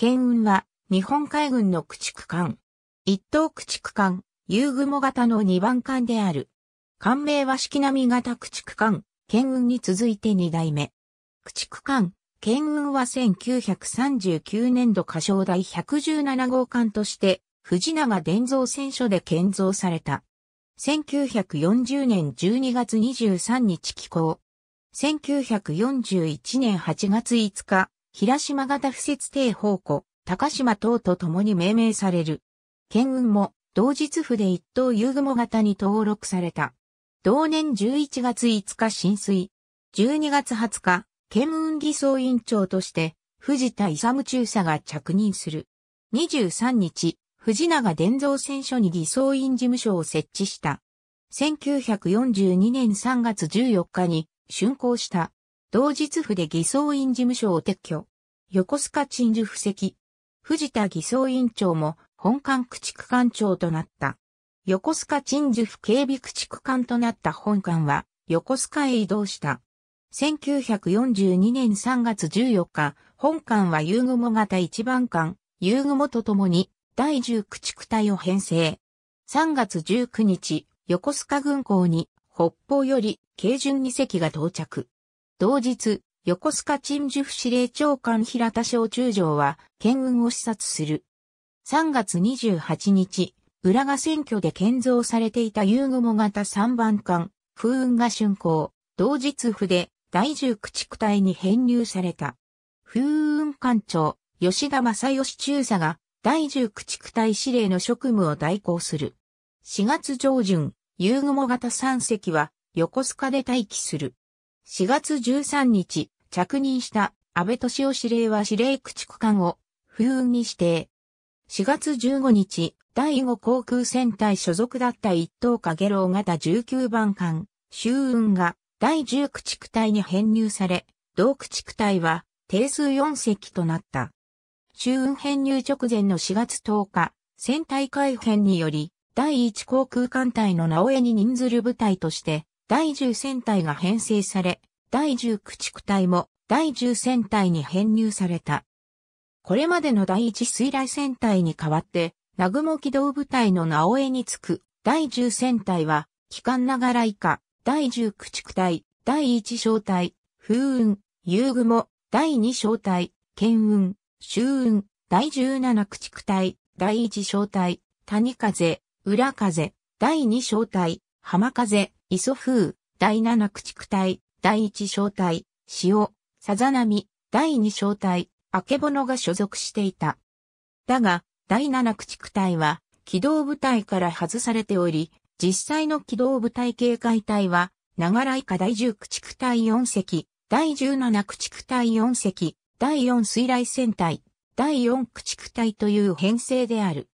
県運は、日本海軍の駆逐艦。一等駆逐艦、遊雲型の二番艦である。艦名は式波型駆逐艦、県運に続いて二代目。駆逐艦、県運は1939年度歌唱第117号艦として、藤永伝造船所で建造された。1940年12月23日寄港。1941年8月5日、平島型不設定宝庫、高島等と共に命名される。県運も同日府で一等遊雲型に登録された。同年11月5日浸水。12月20日、県運偽装委員長として、藤田勇中佐が着任する。23日、藤永伝蔵選書に偽装委員事務所を設置した。1942年3月14日に竣工した。同日府で偽装院事務所を撤去。横須賀鎮守布石。藤田偽装院長も本館駆逐艦長となった。横須賀鎮守府警備駆逐艦となった本館は横須賀へ移動した。1942年3月14日、本館は遊雲型一番館、遊雲とともに第10駆逐隊を編成。3月19日、横須賀軍港に北方より軽巡2隻が到着。同日、横須賀鎮守府司令長官平田小中将は、県軍を視察する。3月28日、浦賀選挙で建造されていた遊雲型3番艦、風雲が竣工、同日府で第10駆逐隊に編入された。風雲艦長、吉田正義中佐が、第10駆逐隊司令の職務を代行する。4月上旬、遊雲型3隻は、横須賀で待機する。4月13日、着任した安倍敏夫司令は司令駆逐艦を、不運に指定。4月15日、第5航空戦隊所属だった一等か下ロ型19番艦、周運が第10駆逐隊に編入され、同駆逐隊は定数4隻となった。周運編入直前の4月10日、戦隊改編により、第1航空艦隊の直江に任ずる部隊として、第10戦隊が編成され、第10駆逐隊も第10戦隊に編入された。これまでの第1水雷戦隊に代わって、南雲機動部隊の名江につく第10戦隊は、機関ながら以下、第10駆逐隊、第1小隊、風雲、遊具も、第2小隊、剣雲、周雲、第17駆逐隊、第1小隊、谷風、裏風、第2小隊、浜風、磯風、第七駆逐隊、第一小隊、潮、さざ波、第二小隊、あけぼのが所属していた。だが、第七駆逐隊は、機動部隊から外されており、実際の機動部隊警戒隊は、長良以下第十駆逐隊四隻、第十七駆逐隊四隻、第四水雷戦隊、第四駆逐隊という編成である。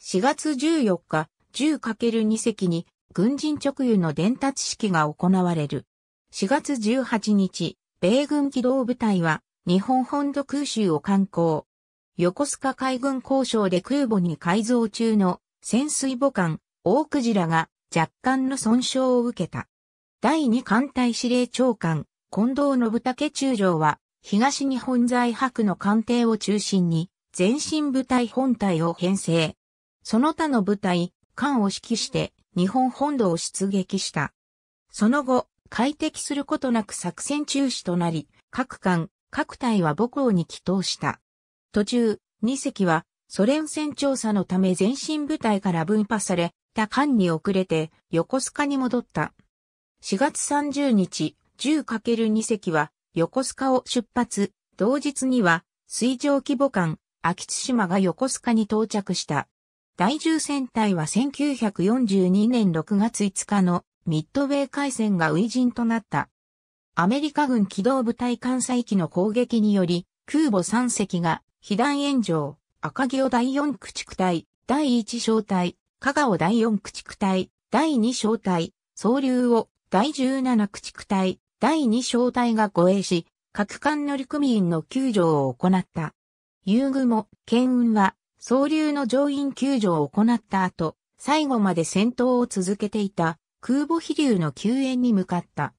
4月14日、10×2 隻に軍人直輸の伝達式が行われる。4月18日、米軍機動部隊は日本本土空襲を観光。横須賀海軍交渉で空母に改造中の潜水母艦、大クジラが若干の損傷を受けた。第2艦隊司令長官、近藤信武中将は、東日本在白の艦艇を中心に、前進部隊本隊を編成。その他の部隊、艦を指揮して、日本本土を出撃した。その後、快適することなく作戦中止となり、各艦、各隊は母校に帰投した。途中、2隻はソ連戦調査のため前進部隊から分派された艦に遅れて横須賀に戻った。4月30日、10×2 隻は横須賀を出発、同日には水上規模艦、秋津島が横須賀に到着した。第10戦隊は1942年6月5日のミッドウェー海戦が初陣となった。アメリカ軍機動部隊艦載機の攻撃により、空母3隻が被弾炎上、赤城第4駆逐隊、第1小隊、香川第4駆逐隊、第2小隊、総流を第17駆逐隊、第2小隊が護衛し、各艦乗組員の救助を行った。遊具も、県運は、総流の乗員救助を行った後、最後まで戦闘を続けていた空母飛竜の救援に向かった。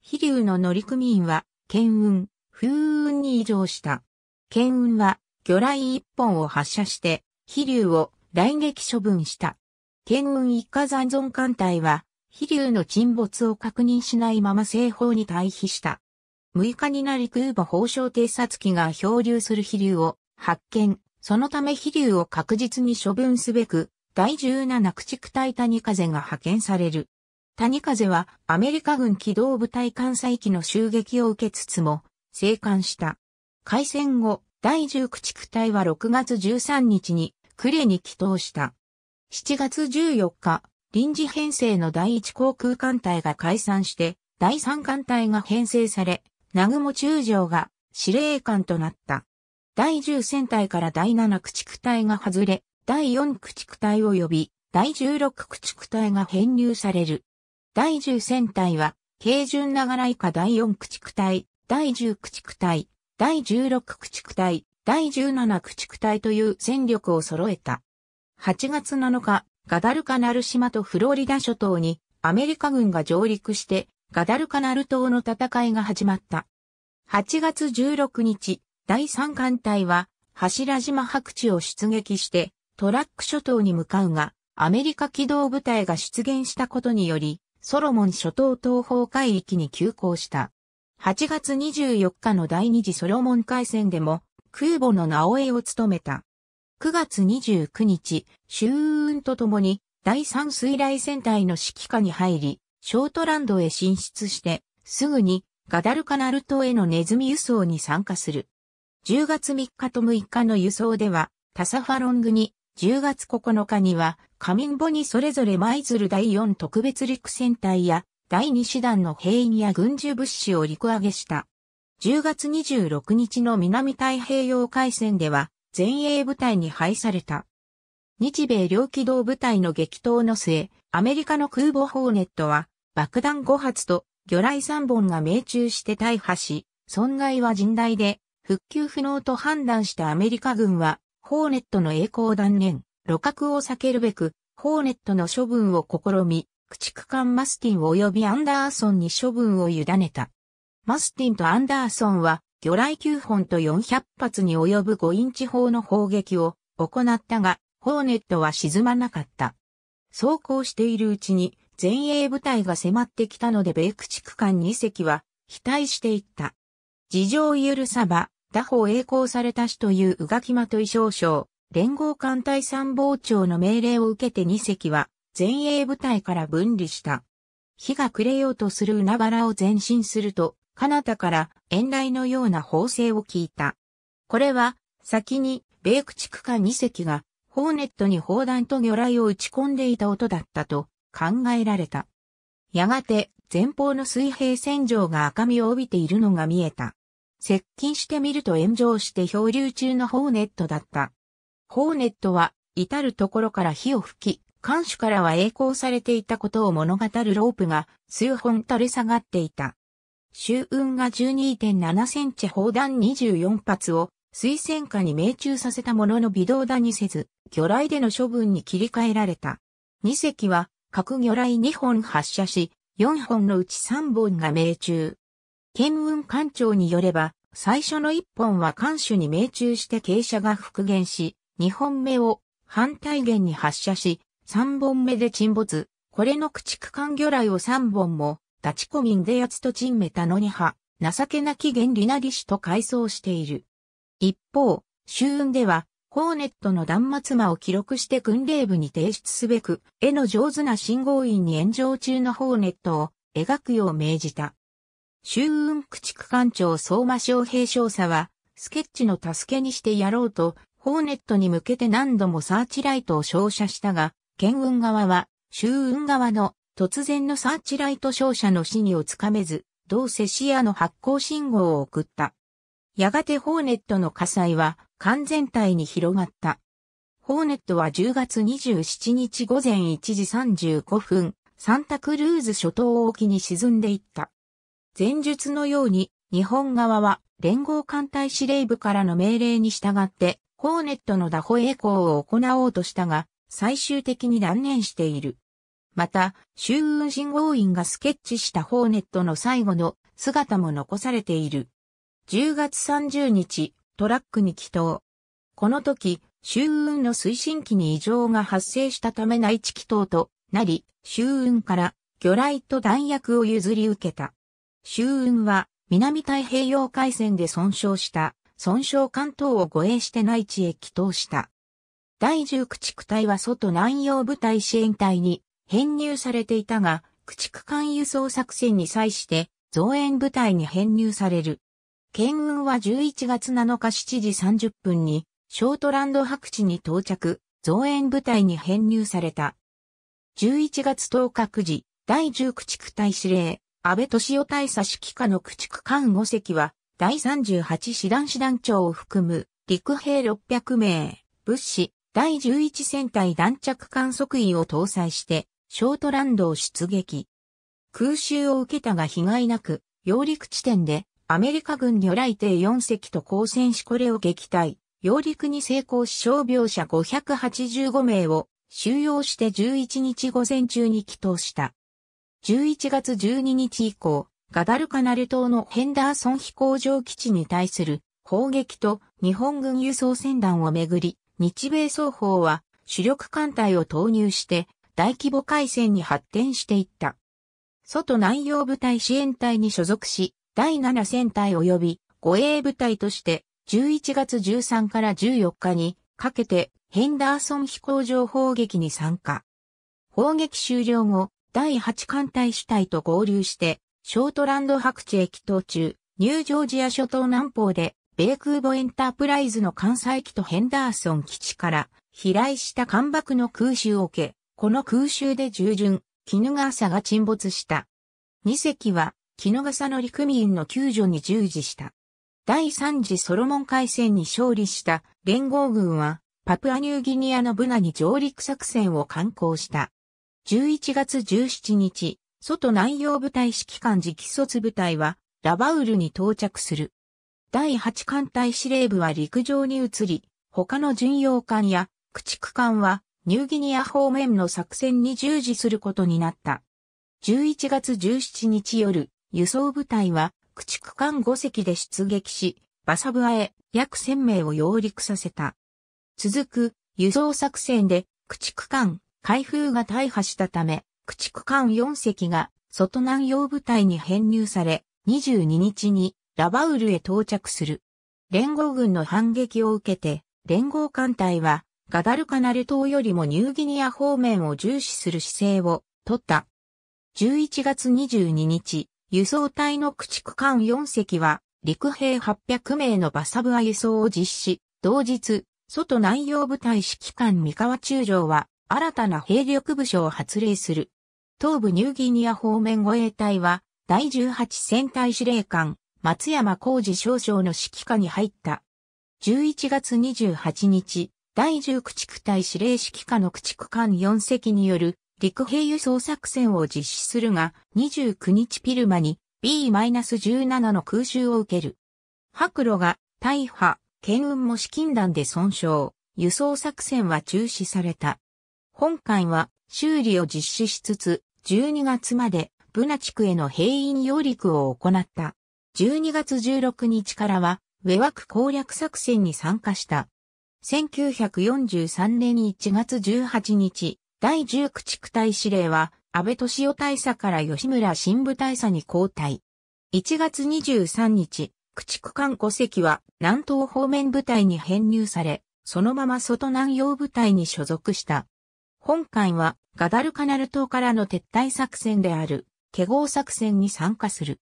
飛竜の乗組員は、剣運、風雲に異常した。剣運は、魚雷一本を発射して、飛竜を雷撃処分した。剣運一家残存艦隊は、飛竜の沈没を確認しないまま西方に退避した。6日になり空母放射偵察機が漂流する飛竜を発見、そのため飛竜を確実に処分すべく、第17駆逐隊谷風が派遣される。谷風はアメリカ軍機動部隊艦載機の襲撃を受けつつも、生還した。開戦後、第10駆逐隊は6月13日に、呉に帰投した。7月14日、臨時編成の第1航空艦隊が解散して、第3艦隊が編成され、南雲中将が司令官となった。第10戦隊から第7駆逐隊が外れ、第4駆逐隊及び第16駆逐隊が編入される。第10戦隊は、軽順ながら以下第4駆逐隊、第10駆逐隊、第16駆逐隊、第17駆逐隊という戦力を揃えた。8月7日、ガダルカナル島とフロリダ諸島にアメリカ軍が上陸してガダルカナル島の戦いが始まった。8月16日、第三艦隊は柱島白地を出撃してトラック諸島に向かうが、アメリカ機動部隊が出現したことにより、ソロモン諸島東方海域に急行した。8月24日の第二次ソロモン海戦でも空母の直江を務めた。9月29日、周運とともに第三水雷戦隊の指揮下に入り、ショートランドへ進出して、すぐにガダルカナル島へのネズミ輸送に参加する。10月3日と6日の輸送では、タサファロングに、10月9日には、カミンボにそれぞれ舞鶴第4特別陸戦隊や、第2師団の兵員や軍需物資を陸揚げした。10月26日の南太平洋海戦では、前衛部隊に配された。日米両機動部隊の激闘の末、アメリカの空母ホーネットは、爆弾5発と魚雷3本が命中して大破し、損害は甚大で、復旧不能と判断したアメリカ軍は、ホーネットの栄光を断念、露角を避けるべく、ホーネットの処分を試み、駆逐艦マスティン及びアンダーソンに処分を委ねた。マスティンとアンダーソンは、魚雷9本と400発に及ぶ5インチ砲の砲撃を行ったが、ホーネットは沈まなかった。走行しているうちに、前衛部隊が迫ってきたので米駆逐艦2隻は、非対していった。事情許さば、他方栄光された主という宇垣間と衣装省、連合艦隊参謀長の命令を受けて2隻は、前衛部隊から分離した。日が暮れようとする海原を前進すると、彼方から遠雷のような砲声を聞いた。これは、先に、米駆逐艦2隻が、ホーネットに砲弾と魚雷を打ち込んでいた音だったと考えられた。やがて、前方の水平線上が赤みを帯びているのが見えた。接近してみると炎上して漂流中のホーネットだった。ホーネットは、至るところから火を吹き、艦首からは栄光されていたことを物語るロープが数本垂れ下がっていた。周雲が12.7センチ砲弾24発を水戦下に命中させたものの微動だにせず、魚雷での処分に切り替えられた。2隻は、各魚雷2本発射し、4本のうち3本が命中。県運官庁によれば、最初の一本は艦首に命中して傾斜が復元し、二本目を反対弦に発射し、三本目で沈没。これの駆逐艦魚雷を三本も、立ち込みんでやつと沈めたのに派、情けなき原理なりしと改装している。一方、周運では、ホーネットの断末魔を記録して軍令部に提出すべく、絵の上手な信号員に炎上中のホーネットを描くよう命じた。周雲駆逐艦長相馬昌平少佐は、スケッチの助けにしてやろうと、ホーネットに向けて何度もサーチライトを照射したが、県運側は、周運側の突然のサーチライト照射の死にをつかめず、同セシアの発光信号を送った。やがてホーネットの火災は、完全体に広がった。ホーネットは10月27日午前1時35分、サンタクルーズ諸島沖に沈んでいった。前述のように、日本側は連合艦隊司令部からの命令に従って、ホーネットの打法栄光を行おうとしたが、最終的に断念している。また、周運信号員がスケッチしたホーネットの最後の姿も残されている。10月30日、トラックに帰投。この時、周運の推進機に異常が発生したため内地帰祷となり、周運から魚雷と弾薬を譲り受けた。周雲は南太平洋海戦で損傷した、損傷関東を護衛して内地へ帰投した。第10駆逐隊は外南洋部隊支援隊に編入されていたが、駆逐艦輸送作戦に際して増援部隊に編入される。県運は11月7日7時30分にショートランド白地に到着、増援部隊に編入された。11月10日9時、第10駆逐隊司令、安倍敏夫大佐指揮下の駆逐艦5隻は、第38師団師団長を含む、陸兵600名、物資、第11戦隊弾着艦即位を搭載して、ショートランドを出撃。空襲を受けたが被害なく、揚陸地点で、アメリカ軍魚雷艇4隻と交戦しこれを撃退、揚陸に成功し傷病者585名を収容して11日午前中に帰投した。11月12日以降、ガダルカナル島のヘンダーソン飛行場基地に対する砲撃と日本軍輸送船団をめぐり、日米双方は主力艦隊を投入して大規模海戦に発展していった。外南洋部隊支援隊に所属し、第7戦隊及び護衛部隊として11月13から14日にかけてヘンダーソン飛行場砲撃に参加。砲撃終了後、第8艦隊主体と合流して、ショートランド白地駅島中、ニュージョージア諸島南方で、米空母エンタープライズの関西機とヘンダーソン基地から、飛来した艦爆の空襲を受け、この空襲で従順、キヌガサが沈没した。2隻は、キヌガサの陸民の救助に従事した。第3次ソロモン海戦に勝利した連合軍は、パプアニューギニアのブナに上陸作戦を敢行した。11月17日、外南洋部隊指揮官直卒部隊は、ラバウルに到着する。第8艦隊司令部は陸上に移り、他の巡洋艦や駆逐艦はニューギニア方面の作戦に従事することになった。11月17日夜、輸送部隊は駆逐艦5隻で出撃し、バサブアへ約1000名を揚陸させた。続く輸送作戦で駆逐艦開封が大破したため、駆逐艦4隻が外南洋部隊に編入され、22日にラバウルへ到着する。連合軍の反撃を受けて、連合艦隊はガダルカナル島よりもニューギニア方面を重視する姿勢を取った。11月22日、輸送隊の駆逐艦4隻は陸兵800名のバサブア輸送を実施。同日、外南洋部隊指揮官三河中将は新たな兵力部署を発令する。東部ニューギニア方面護衛隊は、第18戦隊司令官、松山浩二少将の指揮下に入った。11月28日、第10駆逐隊司令指揮下の駆逐艦4隻による陸兵輸送作戦を実施するが、29日ピルマに B-17 の空襲を受ける。白露が大破、剣運も資金弾で損傷、輸送作戦は中止された。本館は修理を実施しつつ、12月までブナ地区への兵員揚陸を行った。12月16日からは、ウェワク攻略作戦に参加した。1943年1月18日、第10駆逐隊司令は、安倍敏夫大佐から吉村新部大佐に交代。1月23日、駆逐艦戸隻は南東方面部隊に編入され、そのまま外南洋部隊に所属した。本艦はガダルカナル島からの撤退作戦である、ケゴー作戦に参加する。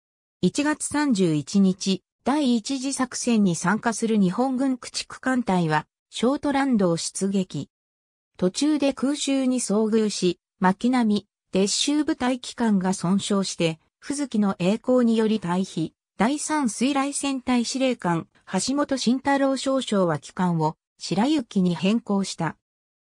1月31日、第一次作戦に参加する日本軍駆逐艦隊は、ショートランドを出撃。途中で空襲に遭遇し、巻波、鉄州部隊機関が損傷して、不月の栄光により退避。第3水雷戦隊司令官、橋本慎太郎少将は機関を、白雪に変更した。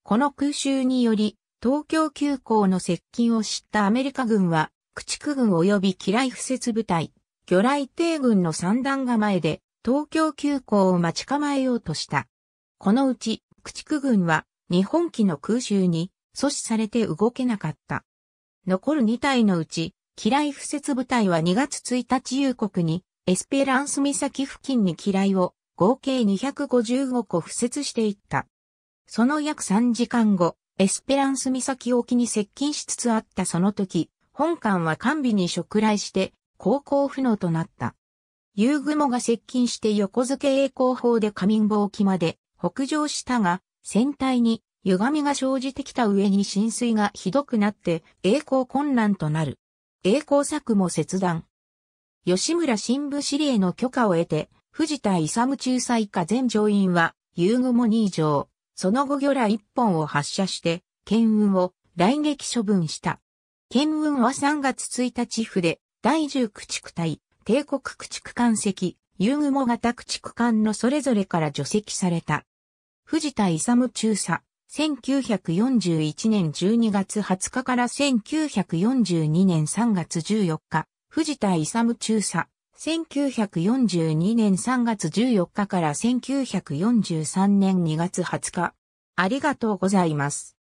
この空襲により、東京急行の接近を知ったアメリカ軍は、駆逐軍及び機雷布設部隊、魚雷艇軍の三段構えで、東京急行を待ち構えようとした。このうち、駆逐軍は、日本機の空襲に、阻止されて動けなかった。残る2隊のうち、機雷布設部隊は2月1日夕刻に、エスペランス岬付近に機雷を合計255個布設していった。その約3時間後、エスペランス岬沖に接近しつつあったその時、本艦は完備に触雷して航行不能となった。夕雲が接近して横付け栄光砲で仮眠棒沖まで北上したが、船体に歪みが生じてきた上に浸水がひどくなって栄光困難となる。栄光策も切断。吉村新部司令の許可を得て、藤田勇仲裁下全乗員は、夕雲2条、その後魚雷1本を発射して、剣運を来撃処分した。剣運は3月1日府で、第10駆逐隊、帝国駆逐艦籍、遊モ型駆逐艦のそれぞれから除籍された。藤田勇中佐、1941年12月20日から1942年3月14日、藤田勇中佐、1942年3月14日から1943年2月20日。ありがとうございます。